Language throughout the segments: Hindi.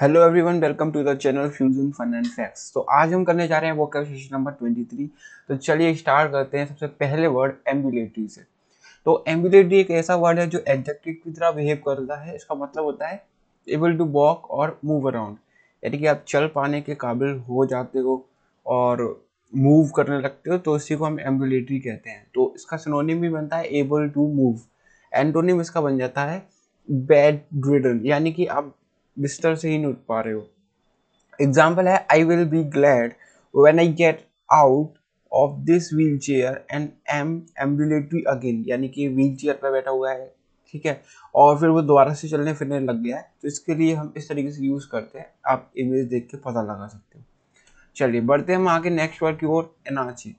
hello everyone welcome to the channel fusion fun and facts तो आज हम करने जा रहे हैं वो सेशन नंबर 23 तो चलिए स्टार्ट करते हैं सबसे पहले वर्ड एम्बुलेटरी से तो एम्बुलेटरी एक ऐसा वर्ड है जो एडजेक्टिव की तरह बिहेव करता है इसका मतलब होता है एबल टू वॉक और मूव अराउंड यानी कि आप चल पाने के काबिल हो जाते हो और मूव करने लगते हो तो इसी को हम एम्बुलेटरी कहते हैं तो इसका सिनोनिम भी बनता है एबल टू मूव एंटोनिम इसका बन जाता है बेड ड्रिडन यानी कि आप बिस्तर से ही नहीं उठ पा रहे हो एग्जाम्पल है I will be glad when I get out of this wheelchair and am ambulatory again यानी कि व्हील चेयर पर बैठा हुआ है ठीक है और फिर वो दोबारा से चलने फिरने लग गया है तो इसके लिए हम इस तरीके से यूज़ करते हैं आप इमेज देख के पता लगा सकते हो चलिए बढ़ते हैं हम आगे नेक्स्ट वर्ड की ओर एनाची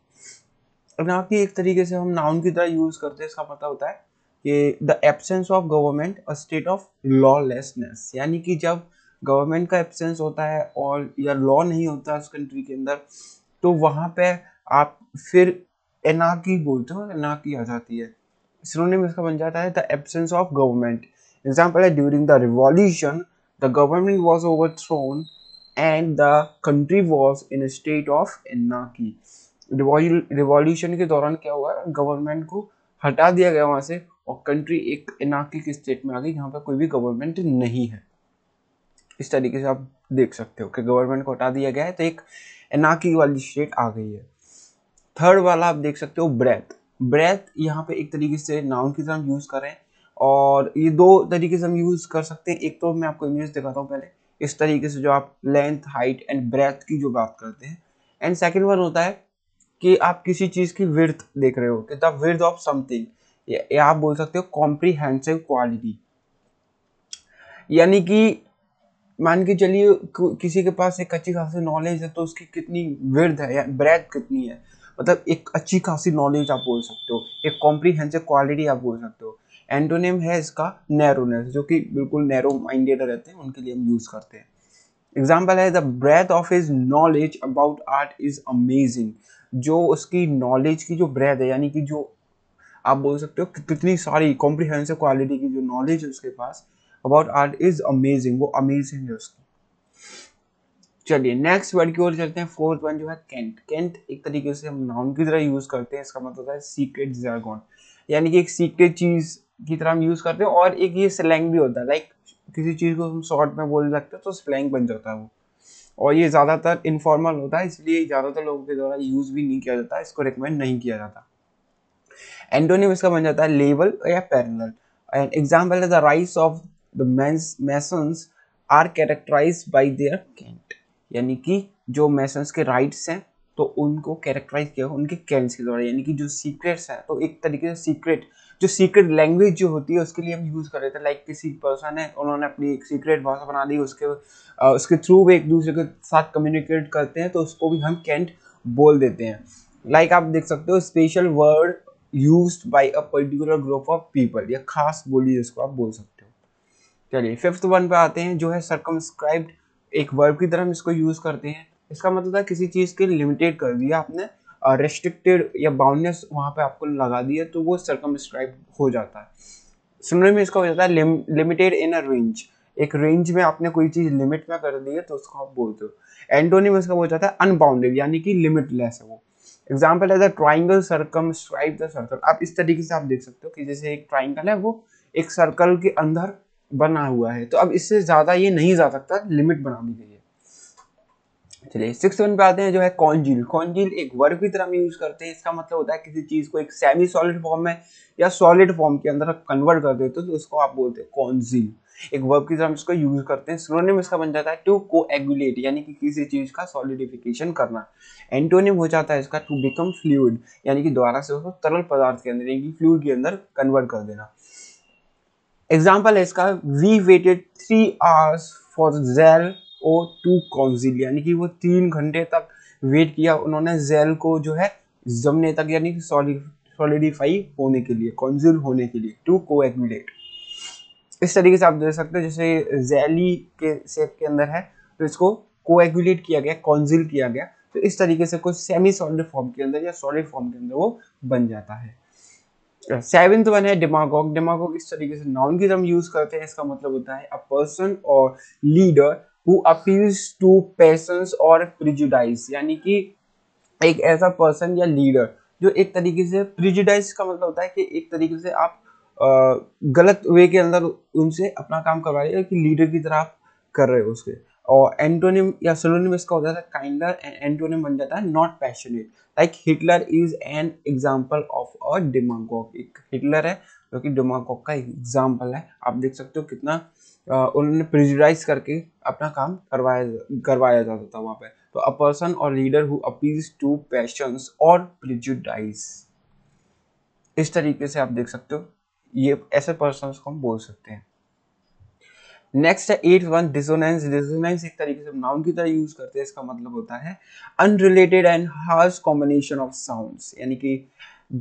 एनाची एक तरीके से हम नाउन की तरह यूज़ करते हैं इसका पता मतलब होता है कि the absence of government a state of lawlessness यानी कि जब गवर्नमेंट का एब्सेंस होता है और या लॉ नहीं होता उस कंट्री के अंदर तो वहाँ पे आप फिर एनाकी बोलते हो एनाकी आ जाती है सिनोनिम इसका बन जाता है the absence of government example है during the revolution the government was overthrown and the country was in state of एनाकी रिवॉल्यूशन के दौरान क्या हुआ गवर्नमेंट को हटा दिया गया वहाँ से और कंट्री एक इनाकिक स्टेट में आ गई यहाँ पर कोई भी गवर्नमेंट नहीं है इस तरीके से आप देख सकते हो कि गवर्नमेंट को हटा दिया गया है तो एक एनाकी वाली स्टेट आ गई है थर्ड वाला आप देख सकते हो ब्रेथ ब्रेथ यहाँ पे एक तरीके से नाउन की तरह यूज़ करें और ये दो तरीके से हम यूज़ कर सकते हैं एक तो मैं आपको इमेज दिखाता हूँ पहले इस तरीके से जो आप लेंथ हाइट एंड ब्रेथ की जो बात करते हैं एंड सेकेंड वन होता है कि आप किसी चीज़ की विर्थ देख रहे हो कि द विर्थ ऑफ समथिंग या आप बोल सकते हो कॉम्प्रीहेंसिव क्वालिटी यानी कि मान के चलिए किसी के पास एक अच्छी खासी नॉलेज है तो उसकी कितनी वृद्ध है या ब्रेथ कितनी है मतलब एक अच्छी खासी नॉलेज आप बोल सकते हो एक कॉम्प्रीहेंसिव क्वालिटी आप बोल सकते हो एंटोनेम है इसका नैरोनेस जो कि बिल्कुल नैरो माइंडेड रहते हैं उनके लिए हम यूज़ करते हैं एग्जाम्पल है the breadth of his knowledge about art is amazing जो उसकी नॉलेज की जो ब्रेथ है यानी कि जो आप बोल सकते हो कि कितनी सारी कॉम्प्रिहेंसिव क्वालिटी की जो नॉलेज है उसके पास अबाउट आर्ट इज अमेजिंग वो अमेजिंग है उसकी चलिए नेक्स्ट वर्ड की ओर चलते हैं फोर्थ वन जो है कैंट कैंट एक तरीके से हम नाउन की तरह यूज करते हैं इसका मतलब है सीक्रेट जर्गोन यानी कि एक सीक्रेट चीज की तरह हम यूज करते हैं और एक ये स्लैंग भी होता है लाइक किसी चीज को हम शॉर्ट में बोल सकते हैं तो स्लैंग बन जाता है वो और ये ज़्यादातर इनफॉर्मल होता है इसलिए ज़्यादातर लोगों के द्वारा यूज़ भी नहीं किया जाता इसको रिकमेंड नहीं किया जाता एंटोनियम इसका बन जाता है लेवल या पैरल and example the rise of the masons are characterize by their cant यानी कि जो मैसन्स के राइट्स हैं तो उनको कैरेक्टराइज किया उनके कैंट्स के द्वारा यानी कि जो सीक्रेट्स हैं तो एक तरीके से सीक्रेट जो सीक्रेट लैंग्वेज जो होती है उसके लिए हम यूज़ कर रहे थे लाइक किसी पर्सन है उन्होंने अपनी एक सीक्रेट भाषा बना दी उसके आ, उसके थ्रू वे एक दूसरे के साथ कम्युनिकेट करते हैं तो उसको भी हम कैंट बोल देते हैं लाइक like आप देख सकते हो special word use by a particular group of people या खास बोली जिसको आप बोल सकते हो चलिए फिफ्थ वन पे आते हैं जो है सरकमस्क्राइब्ड एक वर्ब की तरह हम इसको यूज करते हैं इसका मतलब था किसी चीज के लिमिटेड कर दिया आपने रेस्ट्रिक्टेड या बाउंडनेस वहाँ पे आपको लगा दिया तो वो सरकमस्क्राइब हो जाता है सुनने में इसका हो जाता है लिमिटेड इन अ रेंज एक रेंज में आपने कोई चीज लिमिट में कर दी है तो उसको आप बोलते हो एंटोनिम इसका हो जाता है अनबाउंडेड यानी कि लिमिटलेस है वो example as a triangle circumscribe the circle आप इस तरीके से आप देख सकते हो कि जैसे एक ट्राइंगल है वो एक सर्कल के अंदर बना हुआ है तो अब इससे ज़्यादा ये नहीं जा सकता लिमिट बना दी गई है चलिए सिक्स वन पे आते हैं जो है कॉन्जील कॉन्जील एक वर्ग की तरह हम यूज करते हैं इसका मतलब होता है किसी चीज को एक सेमी सॉलिड फॉर्म में या सॉलिड फॉर्म के अंदर कन्वर्ट कर देते हो तो उसको आप बोलते हैं कॉन्जील एक वर्ब की तरह हम इसको यूज करते हैं सिनोनिम इसका बन जाता है टू कोएगुलेट यानी कि किसी चीज का सॉलिडिफिकेशन करना एंटोनिम हो जाता है इसका टू बिकम फ्लूड यानी कि द्वारा से उसको तरल पदार्थ के अंदर यानी कि फ्लूड के अंदर कन्वर्ट कर देना एग्जाम्पल है इसका we waited three hours for jello to congeal यानी कि वो तीन घंटे तक वेट किया उन्होंने जेल को जो है जमने तक यानी कि सॉलिड सॉलिडिफाई होने के लिए कॉन्जिल होने के लिए टू को कोएगुलेट इस तरीके से आप देख सकते हैं जैसे जैली के सेप के अंदर है तो इसको कोएगुलेट किया गया कॉन्जिल किया गया तो इस तरीके से कुछ सेमी सॉलिड फॉर्म के अंदर या सॉलिड फॉर्म के अंदर वो बन जाता है सेवेंथ वन है डेमागॉग डेमागॉग इस तरीके से नाउन की हम यूज करते हैं इसका मतलब होता है a person or leader who appeals to passions or prejudices यानी कि एक ऐसा पर्सन या लीडर जो एक तरीके से प्रिजुडाइज का मतलब होता है कि एक तरीके से आप गलत वे के अंदर उनसे अपना काम करवा रही है कि लीडर की तरह आप कर रहे हो उसके और एंटोनिम या सोलोनिम इसका हो जाता है काइंडर एंड एंटोनिम बन जाता है not passionate like Hitler is an example of a demagogue एक हिटलर है जो कि डिमागॉग का एग्जाम्पल है आप देख सकते हो कितना उन्होंने प्रिजराइज करके अपना काम करवाया करवाया जाता था वहाँ पे तो a person or leader who appeals to passions or prejudices इस तरीके से आप देख सकते हो ये ऐसे पर्सन को हम बोल सकते हैं नेक्स्ट है एट वन डिसोनेंस डिसोनेंस एक तरीके से नाउन की तरह यूज करते हैं इसका मतलब होता है unrelated and harsh combination of sounds यानी कि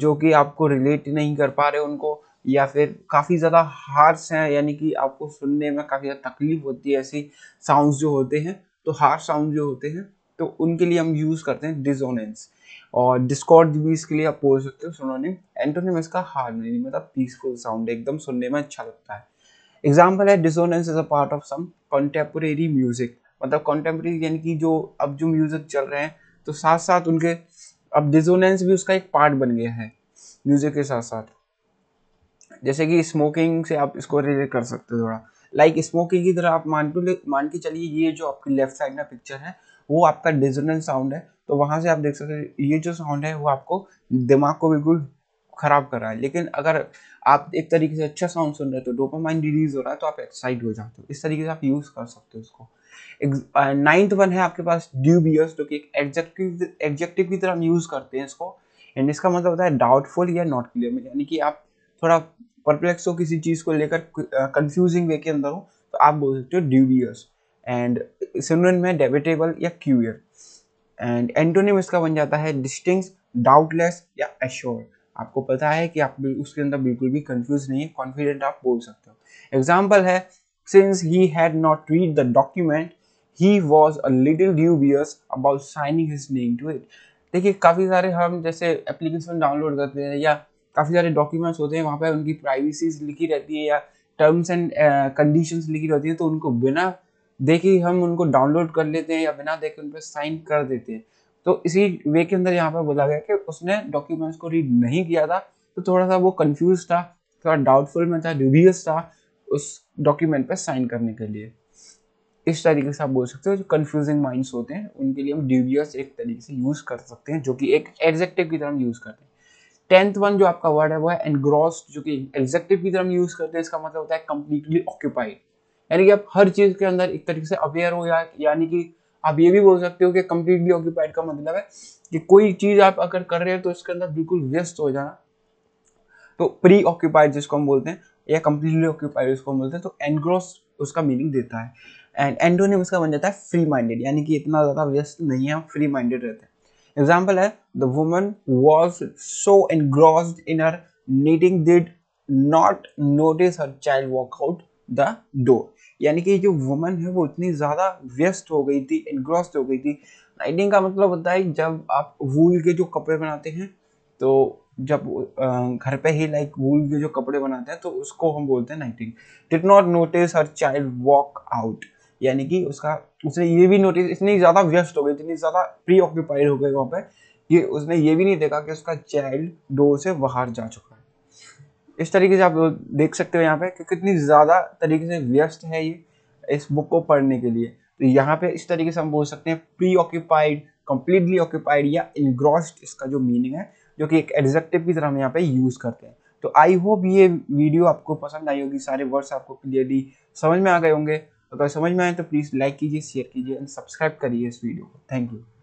जो कि आपको रिलेट नहीं कर पा रहे उनको या फिर काफ़ी ज़्यादा हार्स हैं यानी कि आपको सुनने में काफ़ी ज़्यादा तकलीफ होती है ऐसी साउंड्स जो होते हैं तो हार्स साउंड जो होते हैं तो उनके लिए हम यूज़ करते हैं डिजोनेंस और डिस्कॉर्ड भी इसके लिए आप अपोज होते हैं उन्होंने एंटोनिम इसका हार्ड नहीं मतलब पीसफुल साउंड एकदम सुनने में अच्छा लगता है एग्जाम्पल है dissonance is a part of some contemporary music मतलब कंटेम्प्रेरी यानी कि जो अब जो म्यूजिक चल रहे हैं तो साथ साथ उनके अब डिसोनेंस भी उसका एक पार्ट बन गया है म्यूजिक के साथ साथ जैसे कि स्मोकिंग से आप इसको रिलेट कर सकते हो थोड़ा लाइक स्मोकिंग की तरह आप मान मान के चलिए ये जो आपकी लेफ्ट साइड में पिक्चर है वो आपका डिजिटल साउंड है तो वहां से आप देख सकते हैं ये जो साउंड है वो आपको दिमाग को बिल्कुल खराब कर रहा है लेकिन अगर आप एक तरीके से अच्छा साउंड सुन रहे हो तो डोपामाइन रिलीज हो रहा है तो आप एक्साइट हो जाते हो इस तरीके से आप यूज कर सकते हो उसको नाइन्थ वन है आपके पास ड्यूबियस जो कि एक की तरह हम यूज करते हैं इसको एंड इसका मतलब होता है डाउटफुल या नॉट क्लियर में यानी कि आप थोड़ा परप्लेक्स हो किसी चीज को लेकर कंफ्यूजिंग वे के अंदर हो तो आप बोल सकते हो ड्यूबियस एंड सिनोनिम है डेबिटेबल या क्यूर एंड एंटोनिम इसका बन जाता है डिस्टिंग डाउटलेस या एश्योर आपको पता है कि आप उसके अंदर बिल्कुल भी कंफ्यूज नहीं है कॉन्फिडेंट आप बोल सकते हो एग्जाम्पल है since he had not read the document he was a little dubious about signing his name to it देखिए काफ़ी सारे हम जैसे एप्लीकेशन डाउनलोड करते हैं या काफ़ी सारे डॉक्यूमेंट्स होते हैं वहाँ पर उनकी प्राइवेसीज लिखी रहती है या टर्म्स एंड कंडीशंस लिखी रहती है तो उनको बिना देखिए हम उनको डाउनलोड कर लेते हैं या बिना देखे उन पर साइन कर देते हैं तो इसी वे के अंदर यहाँ पर बोला गया कि उसने डॉक्यूमेंट्स को रीड नहीं किया था तो थोड़ा सा वो कन्फ्यूज था थोड़ा डाउटफुल में था ड्यूबियस था उस डॉक्यूमेंट पर साइन करने के लिए इस तरीके से आप बोल सकते हो जो कन्फ्यूजिंग माइंड्स होते हैं उनके लिए हम ड्यूबियस एक तरीके से यूज़ कर सकते हैं जो कि एक एग्जेक्टिव की तरह हम यूज़ करते हैं टेंथ वन जो आपका वर्ड है वो है एनग्रोस्ड जो कि एग्जेक्टिव की तरह हम यूज़ करते हैं इसका मतलब होता है कम्प्लीटली ऑक्यूपाइड यानी कि आप हर चीज़ के अंदर एक तरीके से अवेयर हो जाए यानी कि आप ये भी बोल सकते हो कि कम्प्लीटली ऑक्यूपाइड का मतलब है कि कोई चीज़ आप अगर कर रहे हो तो इसके अंदर बिल्कुल व्यस्त हो जाना तो प्री ऑक्यूपाइड जिसको हम बोलते हैं या कम्प्लीटली ऑक्यूपाइड जिसको हम बोलते हैं तो एनग्रोस उसका मीनिंग देता है एंड एंटोनिम उसका बन जाता है फ्री माइंडेड यानी कि इतना ज़्यादा व्यस्त नहीं है फ्री माइंडेड रहते हैं एग्जाम्पल है the woman was so engrossed in her knitting did not notice her child walk out the door यानी कि जो वुमन है वो इतनी ज़्यादा व्यस्त हो गई थी एनग्रॉस्ड हो गई थी नाइटिंग का मतलब होता है जब आप वूल के जो कपड़े बनाते हैं तो जब घर पे ही लाइक वूल के जो कपड़े बनाते हैं तो उसको हम बोलते हैं knitting did not notice her child walk out यानी कि उसका उसने ये भी नोटिस इतनी ज़्यादा व्यस्त हो गई इतनी ज़्यादा प्री ऑक्यूपाइड हो गई वहाँ पे कि उसने ये भी नहीं देखा कि उसका चाइल्ड डोर से बाहर जा चुका इस तरीके से आप देख सकते हो यहाँ पे कि कितनी ज़्यादा तरीके से व्यस्त है ये इस बुक को पढ़ने के लिए तो यहाँ पे इस तरीके से हम बोल सकते हैं प्री ऑक्यूपाइड कंप्लीटली ऑक्यूपाइड या इनग्रॉस्ड इसका जो मीनिंग है जो कि एक एडजेक्टिव की तरह हम यहाँ पे यूज़ करते हैं तो आई होप ये वीडियो आपको पसंद आई होगी सारे वर्ड्स आपको क्लियरली समझ में आ गए होंगे अगर समझ में आए तो प्लीज़ लाइक कीजिए शेयर कीजिए एंड सब्सक्राइब करिए इस वीडियो को थैंक यू